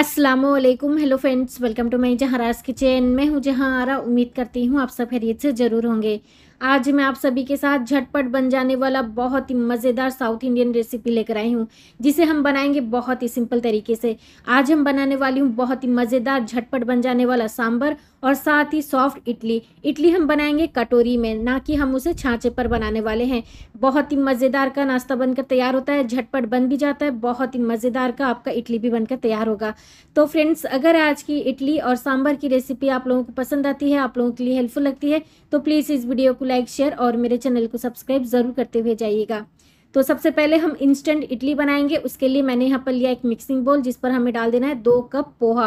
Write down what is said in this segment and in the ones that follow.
Aslam hello friends welcome to my जहाराज kitchen मैं हूँ जहाँ आरा उम्मीद करती हूँ आप सब खैरियत से ज़रूर होंगे आज मैं आप सभी के साथ झटपट बन जाने वाला बहुत ही मज़ेदार साउथ इंडियन रेसिपी लेकर आई हूँ जिसे हम बनाएंगे बहुत ही सिंपल तरीके से आज हम बनाने वाली हूँ बहुत ही मज़ेदार झटपट बन जाने वाला सांबर और साथ ही सॉफ्ट इडली इडली हम बनाएंगे कटोरी में ना कि हम उसे छाँचे पर बनाने वाले हैं बहुत ही मज़ेदार का नाश्ता बनकर तैयार होता है झटपट बन भी जाता है बहुत ही मज़ेदार का आपका इडली भी बनकर तैयार होगा तो फ्रेंड्स अगर आज की इडली और सांभर की रेसिपी आप लोगों को पसंद आती है आप लोगों के लिए हेल्पफुल लगती है तो प्लीज़ इस वीडियो को लाइक शेयर और मेरे चैनल को सब्सक्राइब ज़रूर करते हुए जाइएगा तो सबसे पहले हम इंस्टेंट इडली बनाएंगे उसके लिए मैंने यहाँ पर लिया एक मिक्सिंग बोल जिस पर हमें डाल देना है दो कप पोहा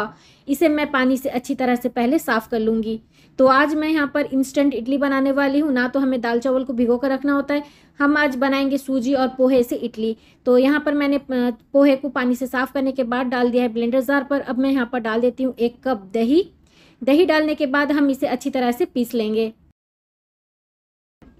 इसे मैं पानी से अच्छी तरह से पहले साफ़ कर लूँगी तो आज मैं यहाँ पर इंस्टेंट इडली बनाने वाली हूँ ना तो हमें दाल चावल को भिगो कर रखना होता है हम आज बनाएंगे सूजी और पोहे से इडली तो यहाँ पर मैंने पोहे को पानी से साफ़ करने के बाद डाल दिया है ब्लेंडर जार पर अब मैं यहाँ पर डाल देती हूँ एक कप दही दही डालने के बाद हम इसे अच्छी तरह से पीस लेंगे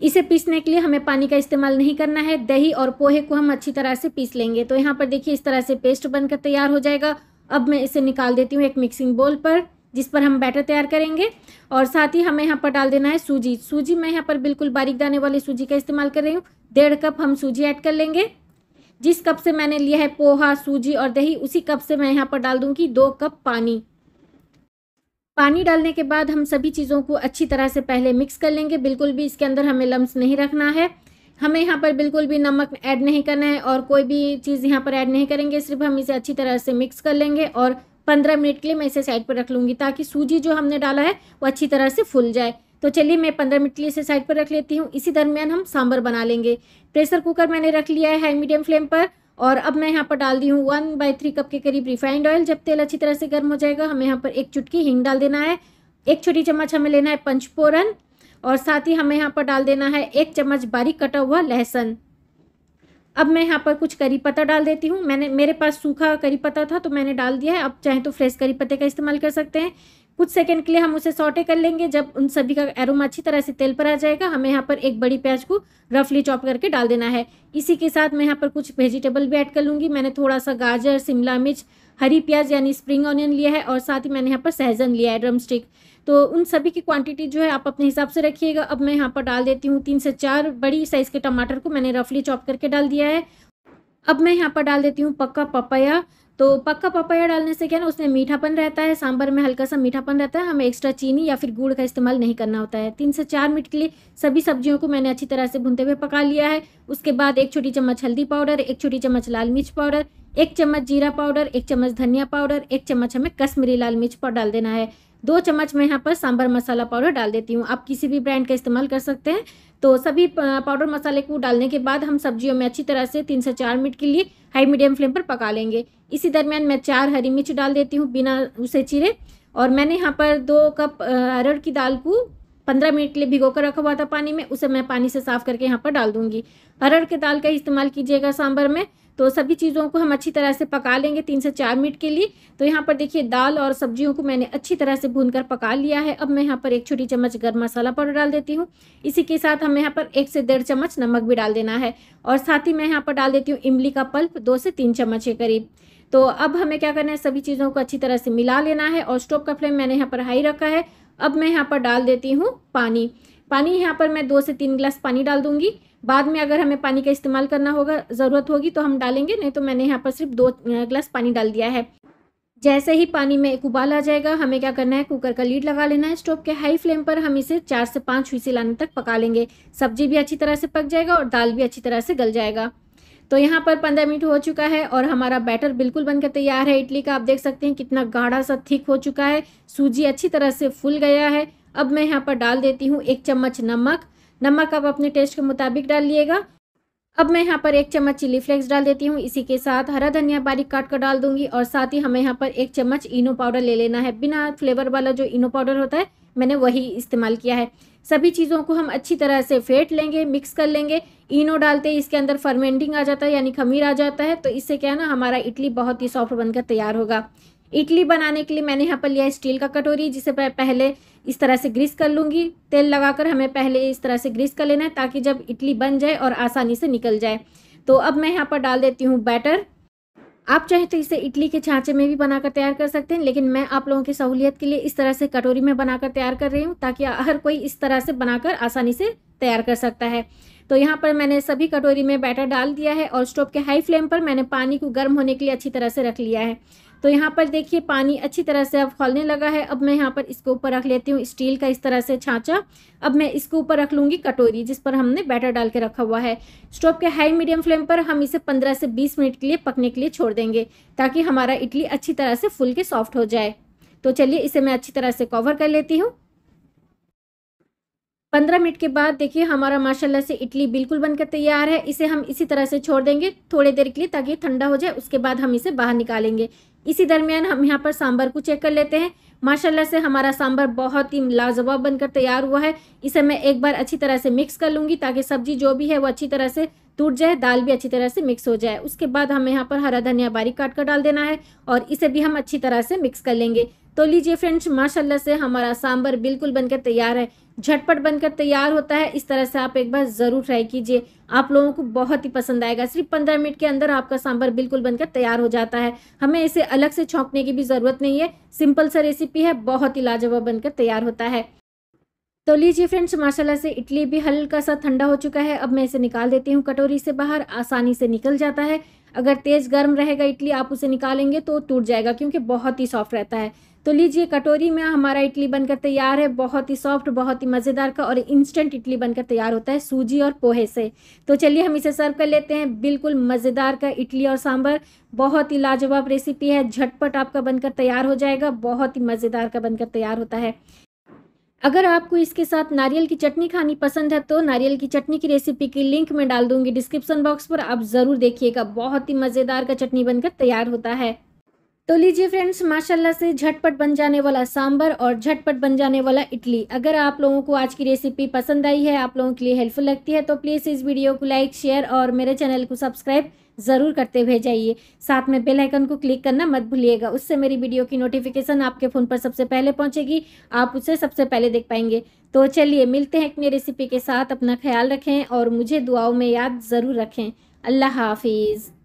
इसे पीसने के लिए हमें पानी का इस्तेमाल नहीं करना है दही और पोहे को हम अच्छी तरह से पीस लेंगे तो यहाँ पर देखिए इस तरह से पेस्ट बनकर तैयार हो जाएगा अब मैं इसे निकाल देती हूँ एक मिक्सिंग बोल पर जिस पर हम बैटर तैयार करेंगे और साथ ही हमें यहाँ पर डाल देना है सूजी सूजी मैं यहाँ पर बिल्कुल बारीक दाने वाली सूजी का इस्तेमाल कर रही हूँ डेढ़ कप हम सूजी ऐड कर लेंगे जिस कप से मैंने लिया है पोहा सूजी और दही उसी कप से मैं यहाँ पर डाल दूँगी दो कप पानी पानी डालने के बाद हम सभी चीज़ों को अच्छी तरह से पहले मिक्स कर लेंगे बिल्कुल भी इसके अंदर हमें लम्स नहीं रखना है हमें यहाँ पर बिल्कुल भी नमक ऐड नहीं करना है और कोई भी चीज़ यहाँ पर ऐड नहीं करेंगे सिर्फ हम इसे अच्छी तरह से मिक्स कर लेंगे और पंद्रह मिनट के लिए मैं इसे साइड पर रख लूँगी ताकि सूजी जो हमने डाला है वो अच्छी तरह से फूल जाए तो चलिए मैं पंद्रह मिनट के लिए इसे साइड पर रख लेती हूँ इसी दरमियान हम सांभर बना लेंगे प्रेशर कुकर मैंने रख लिया है हाई मीडियम फ्लेम पर और अब मैं यहाँ पर डाल दी हूँ वन बाई थ्री कप के करीब रिफाइंड ऑयल जब तेल अच्छी तरह से गर्म हो जाएगा हमें यहाँ पर एक चुटकी हिंग डाल देना है एक छोटी चम्मच हमें लेना है पंचफोरन और साथ ही हमें यहाँ पर डाल देना है एक चम्मच बारीक कटा हुआ लहसुन अब मैं यहाँ पर कुछ करी पत्ता डाल देती हूँ मैंने मेरे पास सूखा करी पत्ता था तो मैंने डाल दिया है आप चाहे तो फ्रेश करी पत्ते का इस्तेमाल कर सकते हैं कुछ सेकंड के लिए हम उसे सॉटे कर लेंगे जब उन सभी का एरोमा अच्छी तरह से तेल पर आ जाएगा हमें यहाँ पर एक बड़ी प्याज को रफली चॉप करके डाल देना है इसी के साथ मैं यहाँ पर कुछ वेजिटेबल भी ऐड कर लूँगी मैंने थोड़ा सा गाजर शिमला मिर्च हरी प्याज यानी स्प्रिंग ऑनियन लिया है और साथ ही मैंने यहाँ पर सहजन लिया है ड्रम स्टिक तो उन सभी की क्वांटिटी जो है आप अपने हिसाब से रखिएगा अब मैं यहाँ पर डाल देती हूँ तीन से चार बड़ी साइज़ के टमाटर को मैंने रफली चॉप करके डाल दिया है अब मैं यहाँ पर डाल देती हूँ पक्का पपाया तो पक्का पपाया डालने से क्या ना उसमें मीठापन रहता है सांभर में हल्का सा मीठापन रहता है हमें एक्स्ट्रा चीनी या फिर गुड़ का इस्तेमाल नहीं करना होता है तीन से चार मिनट के लिए सभी सब्जियों को मैंने अच्छी तरह से भुनते हुए पका लिया है उसके बाद एक छोटी चम्मच हल्दी पाउडर एक छोटी चम्मच लाल मिर्च पाउडर एक चम्मच जीरा पाउडर एक चम्मच धनिया पाउडर एक चम्मच हमें कश्मीरी लाल मिर्च पाउडर डाल देना है दो चम्मच मैं यहाँ पर सांभर मसाला पाउडर डाल देती हूँ आप किसी भी ब्रांड का इस्तेमाल कर सकते हैं तो सभी पाउडर मसाले को डालने के बाद हम सब्जियों में अच्छी तरह से तीन से चार मिनट के लिए हाई मीडियम फ्लेम पर पका लेंगे इसी दरमियान मैं चार हरी मिर्च डाल देती हूँ बिना उसे चीरे और मैंने यहाँ पर दो कप अरहर की दाल को पंद्रह मिनट के लिए भिगो कर रखा हुआ था पानी में उसे मैं पानी से साफ करके यहाँ पर डाल दूंगी अरहर के दाल का इस्तेमाल कीजिएगा सांभर में तो सभी चीज़ों को हम अच्छी तरह से पका लेंगे तीन से चार मिनट के लिए तो यहाँ पर देखिए दाल और सब्जियों को मैंने अच्छी तरह से भून कर पका लिया है अब मैं यहाँ पर एक छोटी चम्मच गर्म मसाला पाउडर डाल देती हूँ इसी के साथ हमें यहाँ पर एक से डेढ़ चम्मच नमक भी डाल देना है और साथ ही मैं यहाँ पर डाल देती हूँ इमली का पल्प दो से तीन चम्मच के करीब तो अब हमें क्या करना है सभी चीज़ों को अच्छी तरह से मिला लेना है और स्टोव का फ्लेम मैंने यहाँ पर हाई रखा है अब मैं यहाँ पर डाल देती हूँ पानी पानी यहाँ पर मैं दो से तीन गिलास पानी डाल दूंगी बाद में अगर हमें पानी का इस्तेमाल करना होगा ज़रूरत होगी तो हम डालेंगे नहीं तो मैंने यहाँ पर सिर्फ दो गिलास पानी डाल दिया है जैसे ही पानी में एक उबाल आ जाएगा हमें क्या करना है कुकर का लीड लगा लेना है स्टोव के हाई फ्लेम पर हम इसे चार से पाँच हुईसे लाने तक पका लेंगे सब्जी भी अच्छी तरह से पक जाएगा और दाल भी अच्छी तरह से गल जाएगा तो यहाँ पर पंद्रह मिनट हो चुका है और हमारा बैटर बिल्कुल बनकर तैयार है इडली का आप देख सकते हैं कितना गाढ़ा सा थिक हो चुका है सूजी अच्छी तरह से फूल गया है अब मैं यहाँ पर डाल देती हूँ एक चम्मच नमक नमक आप अपने टेस्ट के मुताबिक डाल लिएगा अब मैं यहाँ पर एक चम्मच चिली फ्लेक्स डाल देती हूँ इसी के साथ हरा धनिया बारीक काट कर डाल दूंगी और साथ ही हमें यहाँ पर एक चम्मच इनो पाउडर ले लेना है बिना फ्लेवर वाला जो इनो पाउडर होता है मैंने वही इस्तेमाल किया है सभी चीज़ों को हम अच्छी तरह से फेंट लेंगे मिक्स कर लेंगे इनो डालते ही इसके अंदर फर्मेंटिंग आ जाता है यानी खमीर आ जाता है तो इससे क्या है ना हमारा इडली बहुत ही सॉफ्ट बनकर तैयार होगा इडली बनाने के लिए मैंने यहाँ पर लिया स्टील का कटोरी जिसे मैं पहले इस तरह से ग्रीस कर लूँगी तेल लगाकर हमें पहले इस तरह से ग्रीस कर लेना है ताकि जब इडली बन जाए और आसानी से निकल जाए तो अब मैं यहाँ पर डाल देती हूँ बैटर आप चाहे तो इसे इडली के छाँचे में भी बनाकर तैयार कर सकते हैं लेकिन मैं आप लोगों की सहूलियत के लिए इस तरह से कटोरी में बनाकर तैयार कर रही हूँ ताकि हर कोई इस तरह से बनाकर आसानी से तैयार कर सकता है तो यहाँ पर मैंने सभी कटोरी में बैटर डाल दिया है और स्टोव के हाई फ्लेम पर मैंने पानी को गर्म होने के लिए अच्छी तरह से रख लिया है तो यहाँ पर देखिए पानी अच्छी तरह से अब खोलने लगा है अब मैं यहाँ पर इसको ऊपर रख लेती हूँ स्टील का इस तरह से छाँचा अब मैं इसको ऊपर रख लूँगी कटोरी जिस पर हमने बैटर डाल के रखा हुआ है स्टोव के हाई मीडियम फ्लेम पर हम इसे पंद्रह से बीस मिनट के लिए पकने के लिए छोड़ देंगे ताकि हमारा इडली अच्छी तरह से फुल के सॉफ्ट हो जाए तो चलिए इसे मैं अच्छी तरह से कवर कर लेती हूँ पंद्रह मिनट के बाद देखिए हमारा माशाल्लाह से इडली बिल्कुल बनकर तैयार है इसे हम इसी तरह से छोड़ देंगे थोड़ी देर के लिए ताकि ठंडा हो जाए उसके बाद हम इसे बाहर निकालेंगे इसी दरमियान हम यहाँ पर सांभर को चेक कर लेते हैं माशाल्लाह से हमारा सांभर बहुत ही लाजवाब बनकर तैयार हुआ है इसे मैं एक बार अच्छी तरह से मिक्स कर लूँगी ताकि सब्जी जो भी है वो अच्छी तरह से टूट जाए दाल भी अच्छी तरह से मिक्स हो जाए उसके बाद हमें यहाँ पर हरा धनिया बारीक काट कर डाल देना है और इसे भी हम अच्छी तरह से मिक्स कर लेंगे तो लीजिए फ्रेंड्स माशाल्लाह से हमारा सांबर बिल्कुल बनकर तैयार है झटपट बनकर तैयार होता है इस तरह से आप एक बार ज़रूर ट्राई कीजिए आप लोगों को बहुत ही पसंद आएगा सिर्फ पंद्रह मिनट के अंदर आपका सांभर बिल्कुल बनकर तैयार हो जाता है हमें इसे अलग से छोंकने की भी ज़रूरत नहीं है सिंपल सा रेसिपी है बहुत ही लाजवाब बनकर तैयार होता है तो लीजिए फ्रेंड्स माशाल्लाह से इडली भी हल्का सा ठंडा हो चुका है अब मैं इसे निकाल देती हूँ कटोरी से बाहर आसानी से निकल जाता है अगर तेज़ गर्म रहेगा इडली आप उसे निकालेंगे तो टूट जाएगा क्योंकि बहुत ही सॉफ्ट रहता है तो लीजिए कटोरी में हमारा इडली बनकर तैयार है बहुत ही सॉफ्ट बहुत ही मज़ेदार का और इंस्टेंट इडली बनकर तैयार होता है सूजी और पोहे से तो चलिए हम इसे सर्व कर लेते हैं बिल्कुल मज़ेदार का इडली और सांभर बहुत ही लाजवाब रेसिपी है झटपट आपका बनकर तैयार हो जाएगा बहुत ही मज़ेदार का बनकर तैयार होता है अगर आपको इसके साथ नारियल की चटनी खानी पसंद है तो नारियल की चटनी की रेसिपी की लिंक मैं डाल दूंगी डिस्क्रिप्शन बॉक्स पर आप ज़रूर देखिएगा बहुत ही मज़ेदार का चटनी बनकर तैयार होता है तो लीजिए फ्रेंड्स माशाल्लाह से झटपट बन जाने वाला सांबर और झटपट बन जाने वाला इडली अगर आप लोगों को आज की रेसिपी पसंद आई है आप लोगों के लिए हेल्पफुल लगती है तो प्लीज़ इस वीडियो को लाइक शेयर और मेरे चैनल को सब्सक्राइब ज़रूर करते हुए जाइए साथ में बेल आइकन को क्लिक करना मत भूलिएगा उससे मेरी वीडियो की नोटिफिकेशन आपके फ़ोन पर सबसे पहले पहुंचेगी आप उसे सबसे पहले देख पाएंगे तो चलिए मिलते हैं अपनी रेसिपी के साथ अपना ख्याल रखें और मुझे दुआओं में याद ज़रूर रखें अल्लाह हाफिज़